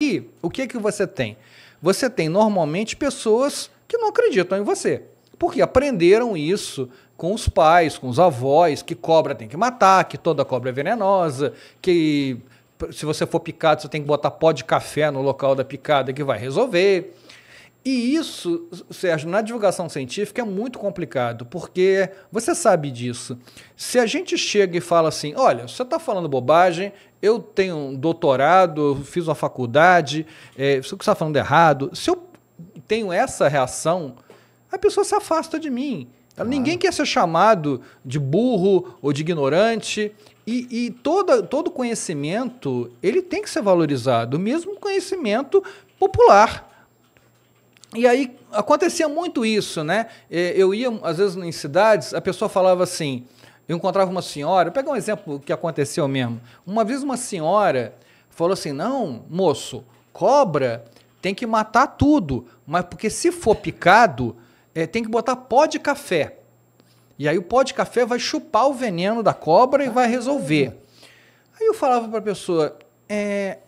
E o que é que você tem? Você tem normalmente pessoas que não acreditam em você, porque aprenderam isso com os pais, com os avós, que cobra tem que matar, que toda cobra é venenosa, que se você for picado, você tem que botar pó de café no local da picada que vai resolver. E isso, Sérgio, na divulgação científica é muito complicado, porque você sabe disso. Se a gente chega e fala assim: olha, você está falando bobagem, eu tenho um doutorado, eu fiz uma faculdade, é, você está falando é errado. Se eu tenho essa reação, a pessoa se afasta de mim. Claro. Ninguém quer ser chamado de burro ou de ignorante. E, e toda, todo conhecimento ele tem que ser valorizado, mesmo conhecimento popular. E aí acontecia muito isso, né? É, eu ia, às vezes, em cidades, a pessoa falava assim. Eu encontrava uma senhora, pega um exemplo que aconteceu mesmo. Uma vez uma senhora falou assim: não, moço, cobra tem que matar tudo, mas porque se for picado, é, tem que botar pó de café. E aí o pó de café vai chupar o veneno da cobra e vai resolver. Aí eu falava para a pessoa: é,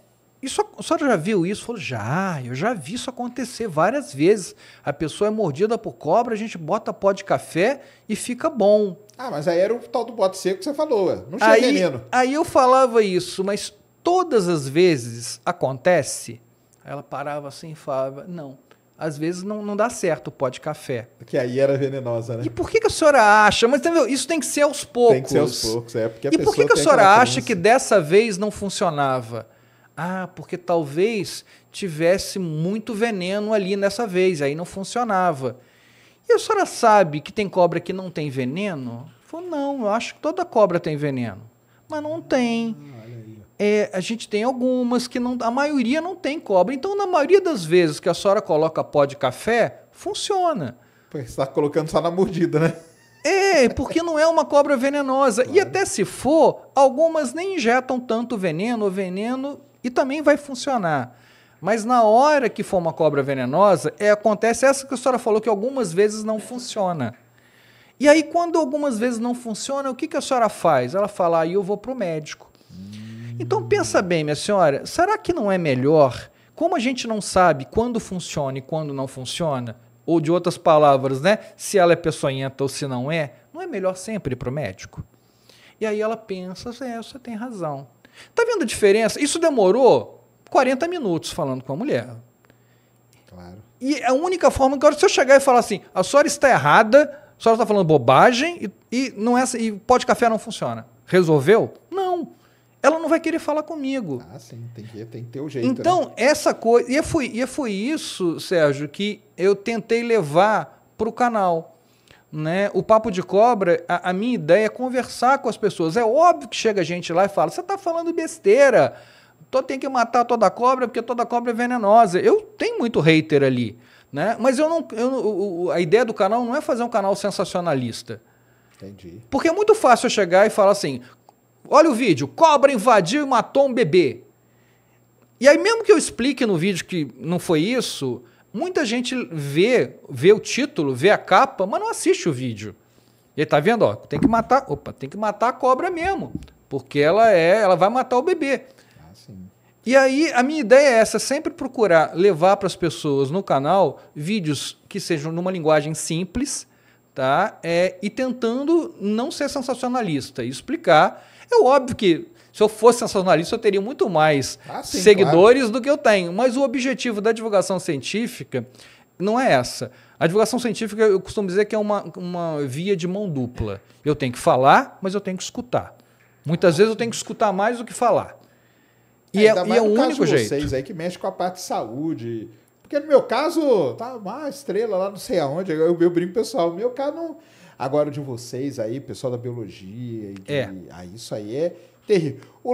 isso, a senhora já viu isso? Falou, já, eu já vi isso acontecer várias vezes. A pessoa é mordida por cobra, a gente bota pó de café e fica bom. Ah, mas aí era o tal do bote seco que você falou, ué. não chega aí, veneno. Aí eu falava isso, mas todas as vezes acontece? Ela parava assim e falava, não, às vezes não, não dá certo o pó de café. Que aí era venenosa, né? E por que, que a senhora acha? Mas entendeu? isso tem que ser aos poucos. Tem que ser aos poucos, é. Porque a e por que, que a senhora acha que dessa vez não funcionava? Ah, porque talvez tivesse muito veneno ali nessa vez, aí não funcionava. E a senhora sabe que tem cobra que não tem veneno? Falou, não, eu acho que toda cobra tem veneno. Mas não tem. Ah, é, a gente tem algumas que não. A maioria não tem cobra. Então, na maioria das vezes que a senhora coloca pó de café, funciona. Você está colocando só na mordida, né? É, porque não é uma cobra venenosa. Claro. E até se for, algumas nem injetam tanto veneno, o veneno e também vai funcionar. Mas na hora que for uma cobra venenosa, é, acontece essa que a senhora falou que algumas vezes não funciona. E aí, quando algumas vezes não funciona, o que, que a senhora faz? Ela fala, aí ah, eu vou para o médico. Então pensa bem, minha senhora, será que não é melhor? Como a gente não sabe quando funciona e quando não funciona, ou de outras palavras, né? Se ela é peçonhenta ou se não é, não é melhor sempre ir para o médico? E aí ela pensa, é, você tem razão. Tá vendo a diferença? Isso demorou 40 minutos falando com a mulher. Claro. E a única forma que se eu chegar e falar assim, a senhora está errada, a senhora está falando bobagem e, e não é e pó de café não funciona. Resolveu? Não. Ela não vai querer falar comigo. Ah, sim, tem que, tem que ter o um jeito. Né? Então, né? essa coisa. E é foi, e é foi isso, Sérgio, que eu tentei levar para o canal. Né? O Papo de Cobra, a, a, minha ideia é conversar com as pessoas. É óbvio que chega gente lá e fala: você está falando besteira, tô, tem que matar toda cobra porque toda cobra é venenosa. Eu tenho muito hater ali. Né? Mas eu não, eu, a ideia do canal não é fazer um canal sensacionalista. Entendi. Porque é muito fácil eu chegar e falar assim: olha o vídeo, cobra invadiu e matou um bebê. E aí, mesmo que eu explique no vídeo que não foi isso, Muita gente vê, vê o título, vê a capa, mas não assiste o vídeo. E tá vendo, ó, tem que matar, opa, tem que matar a cobra mesmo, porque ela é, ela vai matar o bebê. Ah, e aí a minha ideia é essa, sempre procurar levar para as pessoas no canal vídeos que sejam numa linguagem simples, tá? É, e tentando não ser sensacionalista e explicar. É óbvio que se eu fosse sensacionalista, eu teria muito mais ah, sim, seguidores claro. do que eu tenho. Mas o objetivo da divulgação científica não é essa. A divulgação científica, eu costumo dizer que é uma, uma via de mão dupla. Eu tenho que falar, mas eu tenho que escutar. Muitas vezes eu tenho que escutar mais do que falar. E é, é, e é o único jeito. vocês aí que mexe com a parte de saúde. Porque no meu caso, tá uma estrela lá não sei aonde. Eu, eu brinco, pessoal. No meu caso, não. Agora de vocês aí, pessoal da biologia. De, é. Aí, isso aí é terrível. O